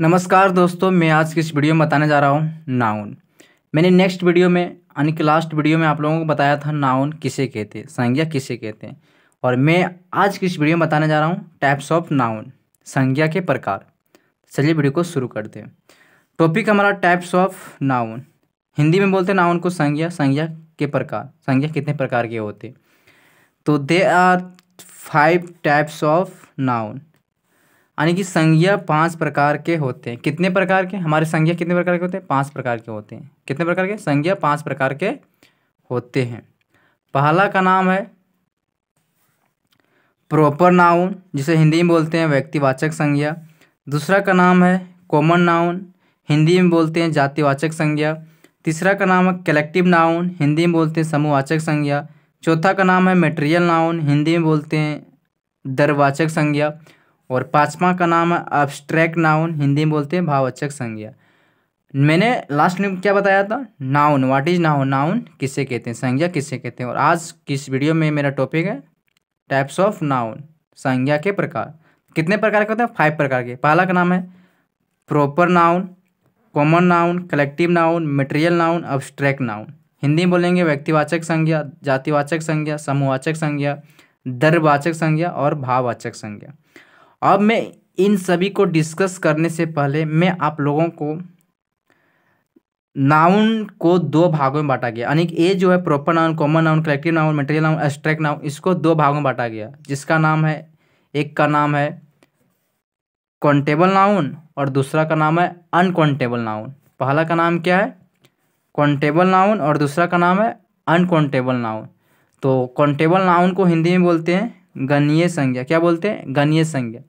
नमस्कार दोस्तों मैं आज की इस वीडियो में बताने जा रहा हूँ नाउन मैंने नेक्स्ट वीडियो में यानी कि लास्ट वीडियो में आप लोगों को बताया था नाउन किसे कहते हैं संज्ञा किसे कहते हैं और मैं आज की इस वीडियो में बताने जा रहा हूँ टाइप्स ऑफ नाउन संज्ञा के प्रकार चलिए वीडियो को शुरू करते हैं टॉपिक हमारा टाइप्स ऑफ नाउन हिंदी में बोलते हैं नाउन को संज्ञा संज्ञा के प्रकार संज्ञा कितने प्रकार के होते तो they are five types of noun यानी कि संज्ञा पांच प्रकार के होते हैं कितने प्रकार के हमारे संज्ञा कितने प्रकार के होते हैं पांच प्रकार के होते हैं कितने प्रकार के संज्ञा पांच प्रकार के होते हैं पहला का नाम है प्रॉपर नाउन जिसे हिंदी में बोलते हैं व्यक्तिवाचक संज्ञा दूसरा का नाम है कॉमन नाउन हिंदी में बोलते हैं जातिवाचक संज्ञा तीसरा का नाम है कलेक्टिव नाउन हिंदी में बोलते हैं समूहवाचक संज्ञा चौथा का नाम है मेटेरियल नाउन हिंदी में बोलते हैं दरवाचक संज्ञा और पाँचवा का नाम है अब्स्ट्रैक्ट नाउन हिंदी में बोलते हैं भाववाचक संज्ञा मैंने लास्ट में क्या बताया था noun what is noun noun किसे कहते हैं संज्ञा किसे कहते हैं और आज किस वीडियो में मेरा टॉपिक है टाइप्स ऑफ नाउन संज्ञा के प्रकार कितने प्रकार के होते हैं फाइव प्रकार के पहला का नाम है proper noun common noun collective noun material noun abstract noun Hindi में बोलेंगे व्यक्तिवाचक संज्ञा जातिवाचक संज्ञा समूहवाचक संज्ञा दरवाचक संज्ञा और भाववाचक संज्ञा अब मैं इन सभी को डिस्कस करने से पहले मैं आप लोगों को नाउन को दो भागों में बांटा गया यानी ए जो है proper noun common noun collective noun material noun abstract noun इसको दो भागों में बांटा गया जिसका नाम है एक का नाम है कॉन्टेबल नाउन और दूसरा का नाम है अनकॉन्टेबल नाउन पहला का नाम क्या है कॉन्टेबल नाउन और दूसरा का नाम है अनकॉन्टेबल नाउन तो कॉन्टेबल नाउन को हिंदी में बोलते हैं गणीय संज्ञा क्या बोलते हैं गणीय संज्ञा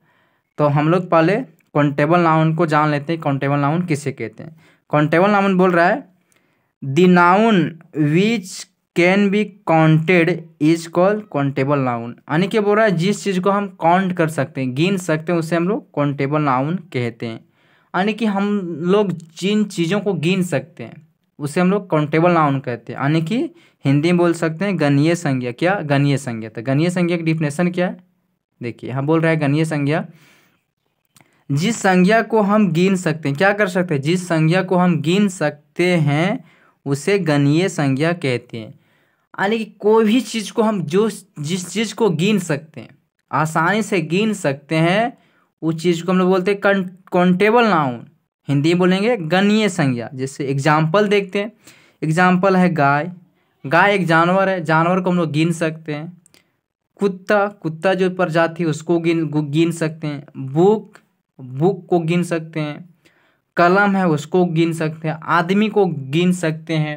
तो हम लोग पहले कॉन्टेबल नाउन को जान लेते हैं कॉन्टेबल नाउन किसे कहते हैं कॉन्टेबल नाउन बोल रहा है the noun which can be counted is call countable noun यानी कि बोल रहा है जिस चीज़ को हम काउंट कर सकते हैं गिन सकते हैं उसे हम लोग कॉन्टेबल नाउन कहते हैं यानी कि हम लोग जिन चीज़ों को गिन सकते हैं उसे हम लोग काउंटेबल नाउन कहते हैं यानी कि हिंदी में बोल सकते हैं गणीय संज्ञा क्या गणीय संज्ञा तो गणीय संज्ञा की डिफिनेशन क्या है देखिए हम बोल रहा है गणीय संज्ञा जिस संज्ञा को हम गिन सकते हैं क्या कर सकते हैं जिस संज्ञा को हम गिन सकते हैं उसे गणीय संज्ञा कहते हैं यानी कि कोई भी चीज़ को हम जो जिस चीज़ को गिन सकते हैं आसानी से गिन सकते हैं उस चीज़ को हम लोग बोलते हैं काउंटेबल नाउन हिंदी बोलेंगे गणीय संज्ञा जैसे एग्जाम्पल देखते हैं एग्जाम्पल है गाय गाय एक जानवर है जानवर को हम लोग गिन सकते हैं कुत्ता कुत्ता जो प्रजाति है उसको गिन गिन सकते हैं बुक बुक को गिन सकते हैं कलम है उसको गिन सकते हैं आदमी को गिन सकते हैं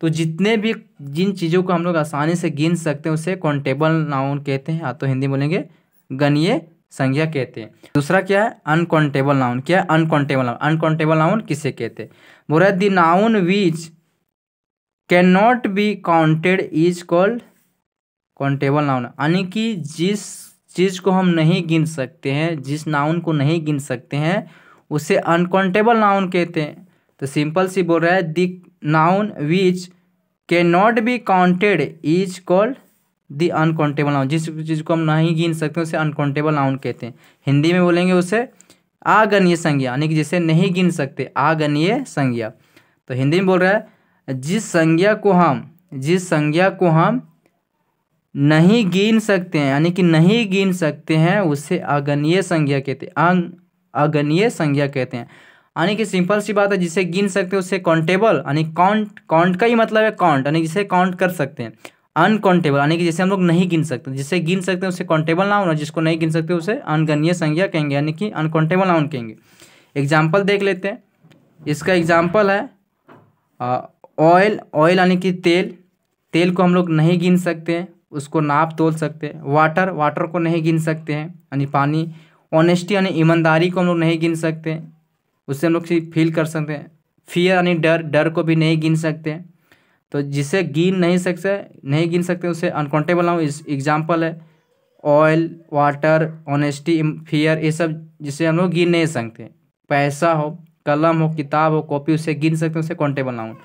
तो जितने भी जिन चीज़ों को हम लोग आसानी से गिन सकते हैं उसे कॉन्टेबल नाउन कहते हैं या तो हिंदी बोलेंगे गणीय संज्ञा कहते हैं दूसरा क्या है अनकाउंटेबल नाउन क्या है अनकाउंटेबल नाउन अनकाउंटेबल नाउन किसे कहते हैं बोरा the noun which can not be counted is called countable noun यानी कि जिस चीज़ को हम नहीं गिन सकते हैं जिस नाउन को नहीं गिन सकते हैं उसे अनकाउंटेबल नाउन कहते हैं तो सिंपल सी बोल रहा है दी noun which can not be counted is called the uncountable noun जिस चीज़ को हम नहीं गिन सकते उसे अनकाउंटेबल नाउन कहते हैं हिंदी में बोलेंगे उसे आगणीय संज्ञा यानी कि जिसे नहीं गिन सकते आगणीय संज्ञा तो हिंदी में बोल रहा है जिस संज्ञा को हम जिस संज्ञा को हम नहीं गिन सकते हैं यानी कि नहीं गिन सकते हैं उसे अगणीय संज्ञा कहते हैं अगणीय संज्ञा कहते हैं यानी कि सिंपल सी बात है जिसे गिन सकते हैं उसे काउंटेबल यानी काउंट काउंट का ही मतलब है काउंट यानी जिसे काउंट कर सकते हैं अनकाउंटेबल यानी कि जिसे हम लोग नहीं गिन सकते जिसे गिन सकते हैं उसे काउंटेबल नाउन और जिसको नहीं गिन सकते उसे अनगणीय संज्ञा कहेंगे यानी कि अनकाउंटेबल नाउन कहेंगे एग्जाम्पल देख लेते हैं इसका एग्जाम्पल है ऑयल ऑयल यानी कि तेल तेल को हम लोग नहीं गिन सकते हैं उसको नाप तोल सकते हैं वाटर वाटर को नहीं गिन सकते हैं यानी पानी ऑनेस्टी यानी ईमानदारी को हम लोग नहीं गिन सकते उससे हम लोग फील कर सकते हैं फियर यानी डर डर को भी नहीं गिन सकते तो जिसे गिन नहीं सकते नहीं गिन सकते उसे अनकाउंटेबल इस एग्जाम्पल है ऑयल वाटर ऑनेस्टी फियर ये सब जिसे हम लोग गिन नहीं सकते पैसा हो कलम हो किताब हो कॉपी उसे गिन सकते हैं उसे काउंटेबल नाउन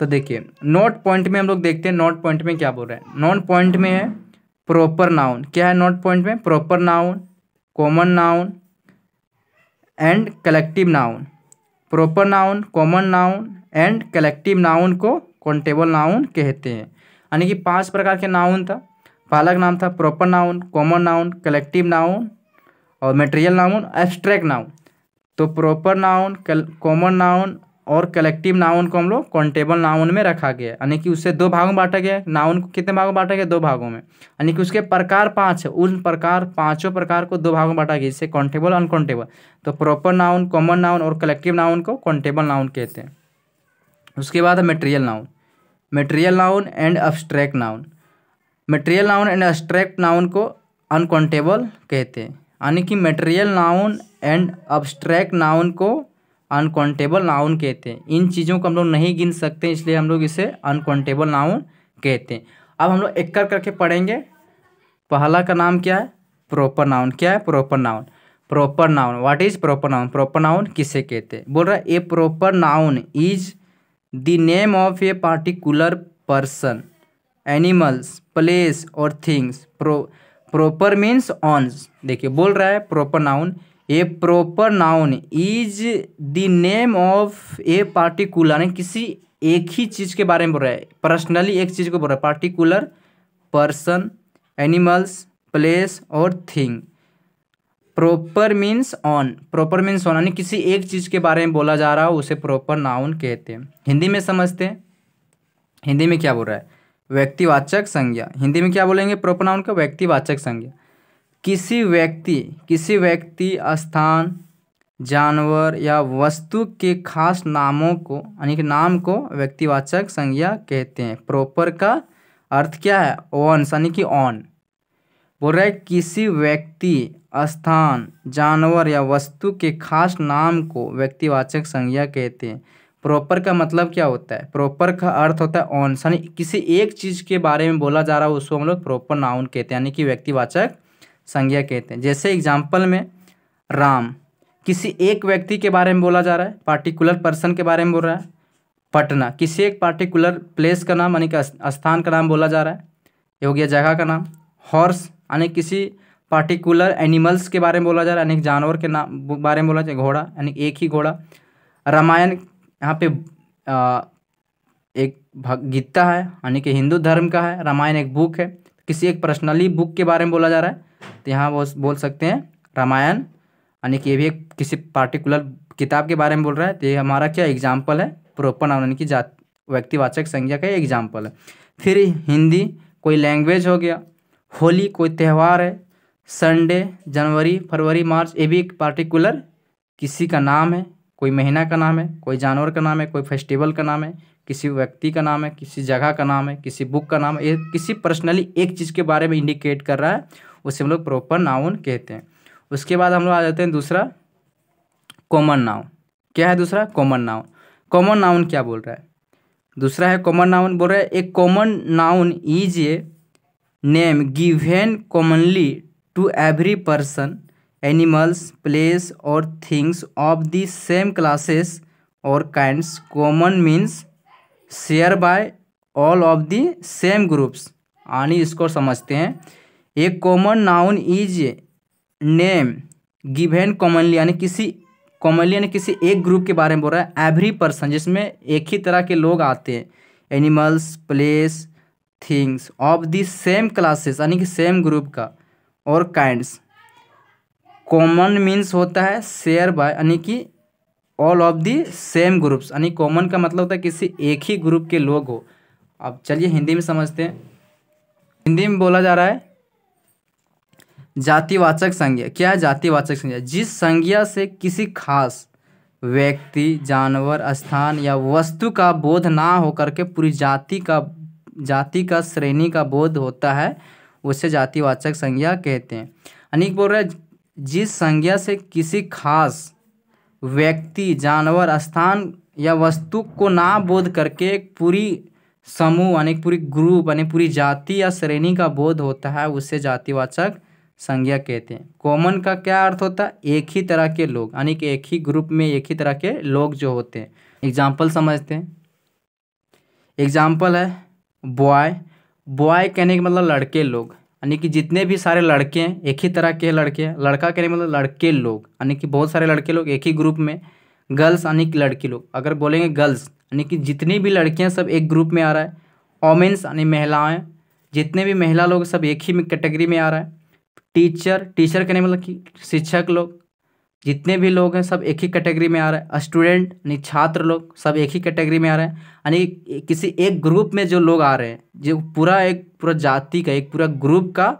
तो देखिए नॉट पॉइंट में हम लोग देखते हैं नॉट पॉइंट में क्या बोल रहे हैं नॉट पॉइंट में है प्रॉपर नाउन क्या है नॉट पॉइंट में proper noun common noun and collective noun proper noun common noun and collective noun को कॉन्टेबल नाउन कहते हैं यानी कि पांच प्रकार के नाउन था पहला नाम था proper noun common noun collective noun और मटेरियल नाउन एब्स्ट्रैक्ट नाउन तो प्रॉपर नाउन कॉमन नाउन और कलेक्टिव नाउन को हम लोग कॉन्टेबल नाउन में रखा गया यानी कि उससे दो भागों में बांटा गया नाउन को कितने भागों में बांटा गया दो भागों में यानी कि उसके प्रकार पाँच है उन प्रकार पांचों प्रकार को दो भागों में बांटा गया जिससे कॉन्टेबल अनकॉन्टेबल तो प्रॉपर नाउन कॉमन नाउन और कलेक्टिव नाउन को कॉन्टेबल नाउन कहते हैं उसके बाद है material noun material noun and abstract noun material noun and abstract noun को अनकॉन्टेबल कहते हैं यानी कि material noun and abstract noun को अनकाउंटेबल नाउन कहते हैं इन चीज़ों को हम लोग नहीं गिन सकते इसलिए हम लोग इसे अनकाउंटेबल नाउन कहते हैं अब हम लोग एक कर करके पढ़ेंगे पहला का नाम क्या है प्रॉपर नाउन क्या है proper noun proper noun what is proper noun proper noun किसे कहते हैं बोल रहा है a proper noun is the name of a particular person animals place और things pro proper means owns देखिए बोल रहा है proper noun a proper noun is the name of a particular किसी एक ही चीज़ के बारे में बोल रहा है पर्सनली एक चीज़ को बोल रहा है पार्टिकुलर पर्सन एनिमल्स प्लेस और thing proper means own proper means own यानी किसी एक चीज़ के बारे में बोला जा रहा हो उसे प्रॉपर नाउन कहते हैं हिंदी में समझते हैं हिंदी में क्या बोल रहा है व्यक्तिवाचक संज्ञा हिंदी में क्या बोलेंगे प्रॉपर नाउन का व्यक्तिवाचक संज्ञा किसी व्यक्ति किसी व्यक्ति स्थान जानवर या वस्तु के खास नामों को यानी कि नाम को व्यक्तिवाचक संज्ञा कहते हैं प्रॉपर का अर्थ क्या है ऑन यानी कि ऑन बोल रहा है किसी व्यक्ति स्थान जानवर या वस्तु के खास नाम को व्यक्तिवाचक संज्ञा कहते हैं प्रॉपर का मतलब क्या होता है प्रॉपर का अर्थ होता है ऑन यानी किसी एक चीज़ के बारे में बोला जा रहा है उसको हम लोग प्रॉपर नाउन कहते हैं यानी कि व्यक्तिवाचक संज्ञा कहते हैं जैसे एग्जाम्पल में राम किसी एक व्यक्ति के बारे में बोला जा रहा है पार्टिकुलर पर्सन के बारे में बोल रहा है पटना किसी एक पार्टिकुलर प्लेस का नाम यानी कि स्थान का नाम बोला जा रहा है ये हो गया जगह का नाम हॉर्स यानी किसी पार्टिकुलर एनिमल्स के बारे में बोला जा रहा है यानी जानवर के नाम बारे में बोला जाए घोड़ा यानी एक ही घोड़ा रामायण यहाँ पे आ, एक गीता है यानी कि हिंदू धर्म का है रामायण एक बुक है किसी एक पर्सनली बुक के बारे में बोला जा रहा है तो यहाँ वो बोल सकते हैं रामायण यानी कि ये भी एक किसी पार्टिकुलर किताब के बारे में बोल रहा है तो ये हमारा क्या एग्जाम्पल है प्रोपर नाम यानी कि जात व्यक्तिवाचक संज्ञा का एग्जाम्पल है फिर हिंदी कोई लैंग्वेज हो गया होली कोई त्यौहार है संडे जनवरी फरवरी मार्च ये भी एक पार्टिकुलर किसी का नाम है कोई महीना का नाम है कोई जानवर का नाम है कोई फेस्टिवल का नाम है किसी व्यक्ति का नाम है किसी जगह का नाम है किसी बुक का नाम है ये किसी पर्सनली एक चीज़ के बारे में इंडिकेट कर रहा है उसे हम लोग प्रॉपर नाउन कहते हैं उसके बाद हम लोग आ जाते हैं दूसरा कॉमन नाउन क्या है दूसरा कॉमन नाउन कॉमन नाउन क्या बोल रहा है दूसरा है कॉमन नाउन बोल रहा है a common noun is a name given commonly to every person animals place और things of the same classes और kinds common means share by all of the same groups आनी इसको समझते हैं a common noun is name given commonly यानी किसी commonly यानी किसी एक ग्रुप के बारे में बोल रहा है एवरी पर्सन जिसमें एक ही तरह के लोग आते हैं animals place things of the same classes यानी कि सेम ग्रुप का और काइंड्स कॉमन मीन्स होता है शेयर बाय यानी कि all of the same groups यानी कॉमन का मतलब होता है किसी एक ही ग्रुप के लोग हो अब चलिए हिंदी में समझते हैं हिंदी में बोला जा रहा है जातिवाचक संज्ञा क्या है जातिवाचक संज्ञा जिस संज्ञा से किसी खास व्यक्ति जानवर स्थान या वस्तु का बोध ना होकर के पूरी जाति का जाति का श्रेणी का बोध होता है उसे जातिवाचक संज्ञा कहते हैं अनिक बोल रहे जिस संज्ञा से किसी खास व्यक्ति जानवर स्थान या वस्तु को ना बोध करके एक पूरी समूह यानी पूरी ग्रुप यानी पूरी जाति या श्रेणी का बोध होता है उससे जातिवाचक संज्ञा कहते हैं कॉमन का क्या अर्थ होता है एक ही तरह के लोग यानी कि एक ही ग्रुप में एक ही तरह के लोग जो होते हैं एग्जाम्पल समझते हैं एग्जाम्पल है बॉय बॉय कहने का मतलब लड़के लोग यानी कि जितने भी सारे लड़के हैं एक ही तरह के लड़के हैं लड़का कहने मतलब लड़के लोग यानी कि बहुत सारे लड़के लोग एक ही ग्रुप में गर्ल्स यानी कि लड़की लोग अगर बोलेंगे गर्ल्स यानी कि जितनी भी लड़कियाँ सब एक ग्रुप में आ रहा है ओमेंस यानी महिलाएँ जितने भी महिला लोग सब एक ही कैटेगरी में आ रहा है टीचर टीचर कहने मतलब कि शिक्षक लोग जितने भी लोग हैं सब एक ही कैटेगरी में आ रहे हैं स्टूडेंट यानी छात्र लोग सब एक ही कैटेगरी में आ रहे हैं यानी किसी एक ग्रुप में जो लोग आ रहे हैं जो पूरा एक पूरा जाति का एक पूरा ग्रुप का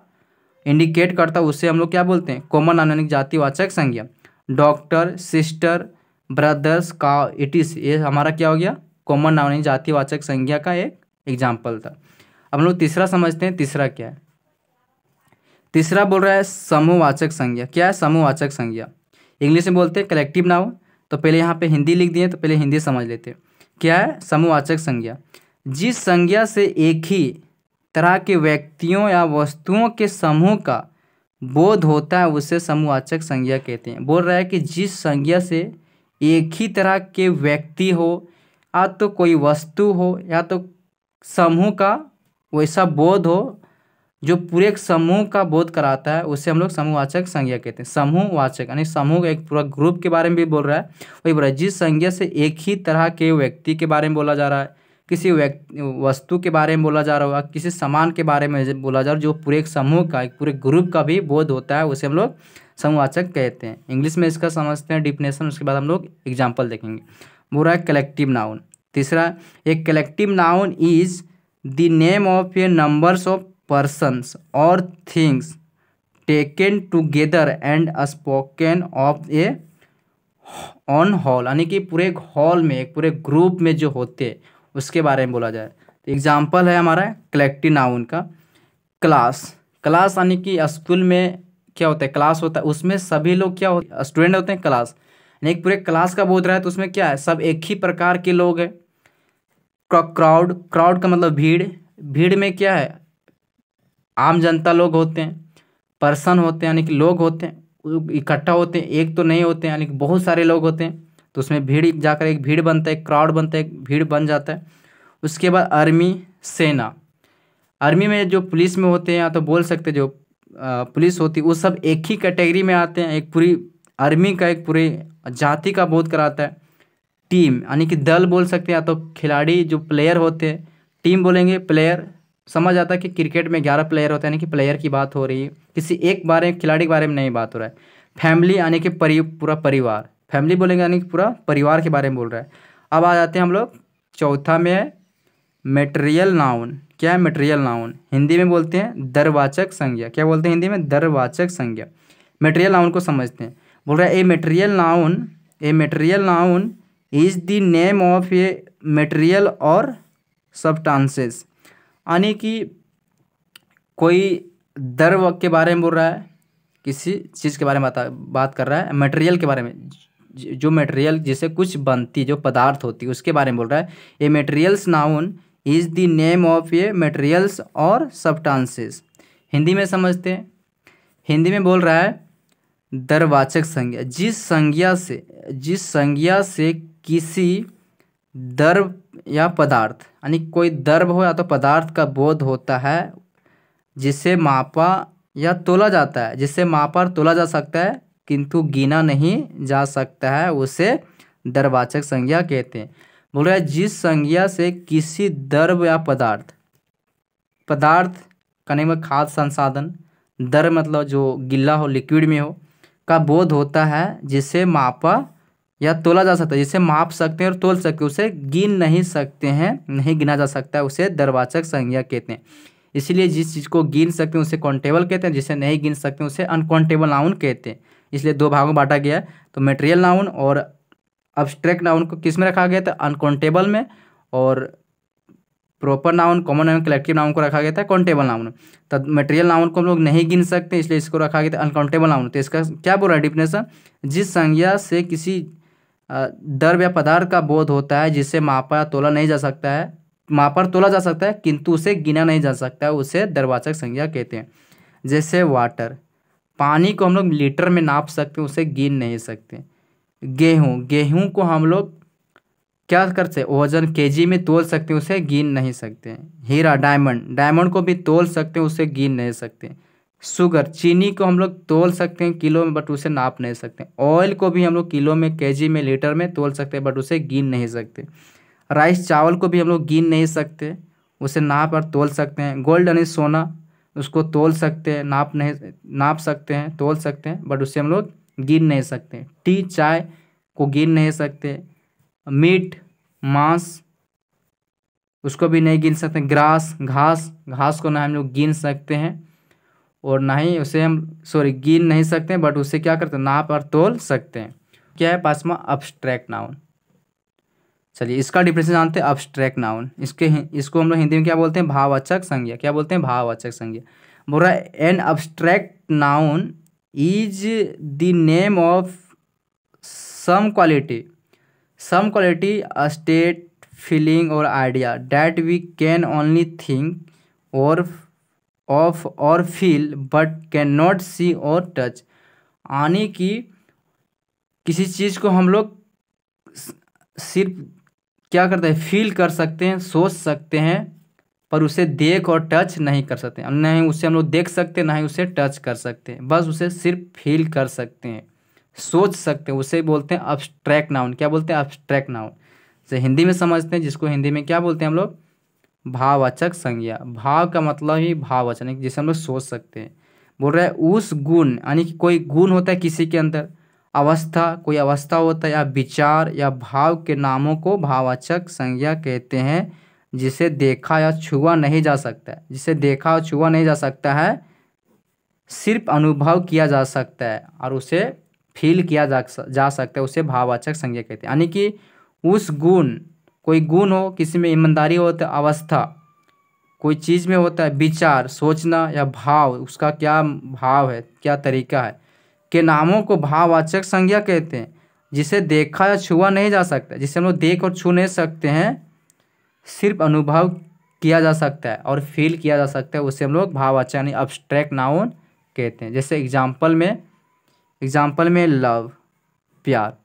इंडिकेट करता है उससे हम लोग क्या बोलते हैं कॉमन आनंद जातिवाचक संज्ञा डॉक्टर सिस्टर ब्रदर्स का इटिस ये हमारा क्या हो गया कॉमन नाम जातिवाचक संज्ञा का एक एग्जाम्पल था अब हम लोग तीसरा समझते हैं तीसरा क्या है तीसरा बोल रहा है समूहवाचक संज्ञा क्या है समूहवाचक संज्ञा इंग्लिश में बोलते हैं कलेक्टिव नाउन तो पहले यहाँ पे हिंदी लिख दिए तो पहले हिंदी समझ लेते हैं क्या है समूहवाचक संज्ञा जिस संज्ञा से एक ही तरह के व्यक्तियों या वस्तुओं के समूह का बोध होता है उसे समूहवाचक संज्ञा कहते हैं बोल रहा है कि जिस संज्ञा से एक ही तरह के व्यक्ति हो या तो कोई वस्तु हो या तो समूह का वैसा बोध हो जो पूरे एक समूह का बोध कराता है उसे हम लोग समूहवाचक संज्ञा कहते हैं समूहवाचक यानी समूह एक पूरा ग्रुप के बारे में भी बोल रहा है वही बोल रहा है जिस संज्ञा से एक ही तरह के व्यक्ति के बारे में बोला जा रहा है किसी व्यक्ति वस्तु के बारे में बोला जा रहा होगा किसी सामान के बारे में बोला जा रहा जो पूरे एक समूह का एक पूरे ग्रुप का भी बोध होता है उसे हम लोग समूहवाचक कहते हैं इंग्लिश में इसका समझते हैं डिफिनेशन उसके बाद हम लोग एग्जाम्पल देखेंगे रहा है कलेक्टिव नाउन तीसरा एक collective noun is the name of a numbers of persons or things taken together and spoken of a on whole यानी कि पूरे हॉल में एक पूरे ग्रुप में जो होते उसके बारे में बोला जाए तो एग्जाम्पल है हमारा कलेक्टिव नाउन का क्लास क्लास यानी कि स्कूल में क्या होता है क्लास होता है उसमें सभी लोग क्या होते हैं स्टूडेंट होते हैं क्लास यानी पूरे क्लास का बोध रहा है तो उसमें क्या है सब एक ही प्रकार के लोग हैं क्राउड क्राउड का मतलब भीड़ भीड़ में क्या है आम जनता लोग होते हैं पर्सन होते हैं यानी कि लोग होते हैं इकट्ठा होते हैं एक तो नहीं होते हैं यानी कि बहुत सारे लोग होते हैं तो उसमें भीड़ जाकर एक भीड़ बनता है एक क्राउड बनता है एक भीड़ बन जाता है उसके बाद आर्मी सेना आर्मी में जो पुलिस में होते हैं या तो बोल सकते जो पुलिस होती है वो सब एक ही कैटेगरी में आते हैं एक पूरी आर्मी का एक पूरी जाति का बोध कराता है टीम यानी कि दल बोल सकते हैं या तो खिलाड़ी जो प्लेयर होते हैं टीम बोलेंगे प्लेयर समझ आता है कि क्रिकेट में ग्यारह प्लेयर होते हैं यानी कि प्लेयर की बात हो रही है किसी एक बारे खिलाड़ी के बारे में नहीं बात हो रहा है फैमिली यानी कि परि पूरा परिवार फैमिली बोलेंगे यानी कि पूरा परिवार के बारे में बोल रहा है अब आ जाते हैं हम लोग चौथा में है मेटेरियल नाउन क्या है मेटेरियल नाउन हिंदी में बोलते हैं दरवाचक संज्ञा क्या बोलते हैं हिंदी में दरवाचक संज्ञा मेटेरियल नाउन को समझते हैं बोल रहा है a material noun a material noun is the name of a material और सब्सटेंसेस यानी कि कोई दर के बारे में बोल रहा है किसी चीज़ के बारे में बता बात कर रहा है मटेरियल के बारे में जो मटेरियल जिसे कुछ बनती जो पदार्थ होती है उसके बारे में बोल रहा है a materials noun is the name of ये मटेरियल्स और सब्टांसेस हिंदी में समझते हैं हिंदी में बोल रहा है दरवाचक संज्ञा जिस संज्ञा से जिस संज्ञा से किसी दर या पदार्थ यानी कोई दर्भ हो या तो पदार्थ का बोध होता है जिसे मापा या तोला जाता है जिसे मापा तोला जा सकता है किंतु गिना नहीं जा सकता है उसे दर्वाचक संज्ञा कहते हैं बोल रहे जिस संज्ञा से किसी दर्व या पदार्थ पदार्थ कने में मतलब खाद्य संसाधन दर मतलब जो गिल्ला हो लिक्विड में हो का बोध होता है जिसे मापा या तोला जा सकता है जिसे माप सकते हैं और तोल सकते उसे गिन नहीं सकते हैं नहीं गिना जा सकता है उसे दरवाचक संज्ञा कहते हैं इसलिए जिस चीज़ को गिन सकते हैं उसे कॉन्टेबल कहते हैं जिसे नहीं गिन सकते उसे अनकाउंटेबल नाउन कहते हैं इसलिए दो भागों में बांटा गया तो मेटेरियल नाउन और अब्स्ट्रैक्ट नाउन को किस में रखा गया था अनकाउंटेबल में और proper noun common noun collective noun को रखा गया था काउंटेबल नाउन तो मटेरियल नाउन को हम लोग नहीं गिन सकते इसलिए इसको रखा गया था अनकाउंटेबल नाउन तो इसका क्या बोल रहा है डिफिनेशन जिस संज्ञा से किसी द्रव्य पदार्थ का बोध होता है जिसे मापा तोला नहीं जा सकता है मापर तोला जा सकता है किंतु उसे गिना नहीं जा सकता है उसे दरवाचक संज्ञा कहते हैं जैसे वाटर पानी को हम लोग लीटर में नाप सकते हैं उसे गिन नहीं सकते गेहूँ गेहूँ को हम लोग क्या करते हैं वजन केजी में तोल सकते हैं उसे गिन नहीं सकते हीरा डायमंड डायमंड को भी तोल सकते हैं उसे गिन नहीं सकते शुगर चीनी को हम लोग तोल सकते हैं किलो में बट उसे नाप नहीं सकते ऑयल को भी हम लोग किलो में के में लीटर में तोल सकते हैं बट उसे गिन नहीं सकते राइस चावल को भी हम लोग गिन नहीं सकते उसे नाप और तोल सकते हैं गोल्ड यानी सोना उसको तोल सकते हैं नाप नहीं नाप सकते हैं तोल सकते हैं बट उसे हम लोग गिन नहीं सकते टी चाय को गिन नहीं सकते मीट मांस उसको भी नहीं गिन सकते ग्रास घास घास को ना हम लोग गिन सकते हैं और ना ही उसे हम सॉरी गिन नहीं सकते बट उसे क्या करते हैं नाप और तोल सकते हैं क्या है पाँचवा अब्स्ट्रैक्ट नाउन चलिए इसका डिफरेंस जानते हैं अब्स्ट्रैक्ट नाउन इसके इसको हम लोग हिंदी में क्या बोलते हैं भाववाचक संज्ञा क्या बोलते हैं भाववाचक संज्ञा बोरा an abstract noun is the name of some quality some quality state feeling और idea that we can only think और ऑफ और feel but can not see और टच यानी कि किसी चीज़ को हम लोग सिर्फ क्या करते हैं फील कर सकते हैं सोच सकते हैं पर उसे देख और टच नहीं कर सकते हैं ही उसे हम लोग देख सकते ना ही उसे टच कर सकते हैं बस उसे सिर्फ फील कर सकते हैं सोच सकते हैं उसे बोलते हैं अब्सट्रैक्ट नाउन क्या बोलते हैं अब्सट्रैक्ट नाउन जैसे हिंदी में समझते हैं जिसको हिंदी में क्या बोलते हैं हम लोग भाववाचक संज्ञा भाव का मतलब ही भाववचन जिसे हम लोग सोच सकते हैं बोल रहा है उस गुण यानी कि कोई गुण होता है किसी के अंदर अवस्था कोई अवस्था होता है या विचार या भाव के नामों को भाववाचक संज्ञा कहते हैं जिसे देखा या छुआ नहीं जा सकता है जिसे देखा और छुआ नहीं जा सकता है सिर्फ अनुभव किया जा सकता है और उसे फील किया जा सकता है उसे भाववाचक संज्ञा कहते हैं यानी कि उस गुण कोई गुण हो किसी में ईमानदारी हो तो अवस्था कोई चीज़ में होता है विचार सोचना या भाव उसका क्या भाव है क्या तरीका है के नामों को भाववाचक संज्ञा कहते हैं जिसे देखा या छुआ नहीं जा सकता जिसे हम लोग देख और छू नहीं सकते हैं सिर्फ अनुभव किया जा सकता है और फील किया जा सकता है उसे हम लोग भाववाचक यानी अब्स्ट्रैक्ट नाउन कहते हैं जैसे एग्जाम्पल में एग्जाम्पल में लव प्यार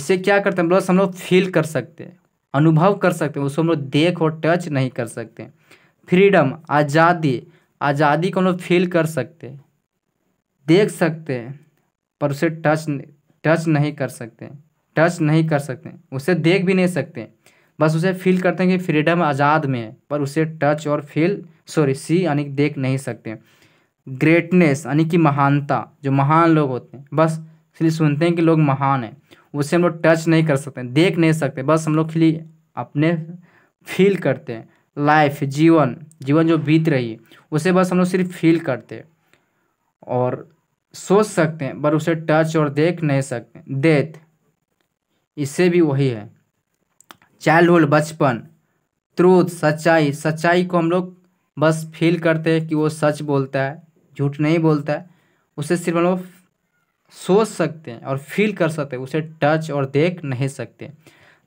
इसे क्या करते हैं हम लोग हम लोग फील कर सकते हैं अनुभव कर सकते हैं उसको हम लोग देख और टच नहीं कर सकते फ्रीडम आज़ादी आज़ादी को हम लोग फील कर सकते देख सकते हैं पर उसे टच टच नहीं कर सकते टच नहीं कर सकते उसे देख भी नहीं सकते बस उसे फील करते हैं कि फ्रीडम आज़ाद में है पर उसे टच और फील सॉरी सी यानी देख नहीं सकते ग्रेटनेस यानी कि महानता जो महान लोग होते हैं बस इसलिए सुनते हैं कि लोग महान हैं उसे हम लोग टच नहीं कर सकते देख नहीं सकते बस हम लोग खाली अपने फील करते हैं लाइफ जीवन जीवन जो बीत रही है उसे बस हम लोग सिर्फ फील करते और सोच सकते हैं पर उसे टच और देख नहीं सकते डेथ इससे भी वही है चाइल्डहुड बचपन ट्रूथ सच्चाई सच्चाई को हम लोग बस फील करते हैं कि वो सच बोलता है झूठ नहीं बोलता है उसे सिर्फ हम लोग सोच सकते हैं और फील कर सकते हैं उसे टच और देख नहीं सकते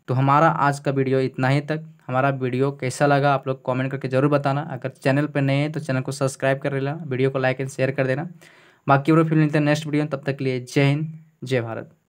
तो हमारा आज का वीडियो इतना ही तक हमारा वीडियो कैसा लगा आप लोग कमेंट करके ज़रूर बताना अगर चैनल पर नए हैं तो चैनल को सब्सक्राइब कर लेना वीडियो को लाइक एंड शेयर कर देना बाकी और फिर मिलते हैं नेक्स्ट वीडियो तब तक के लिए जय हिंद जय भारत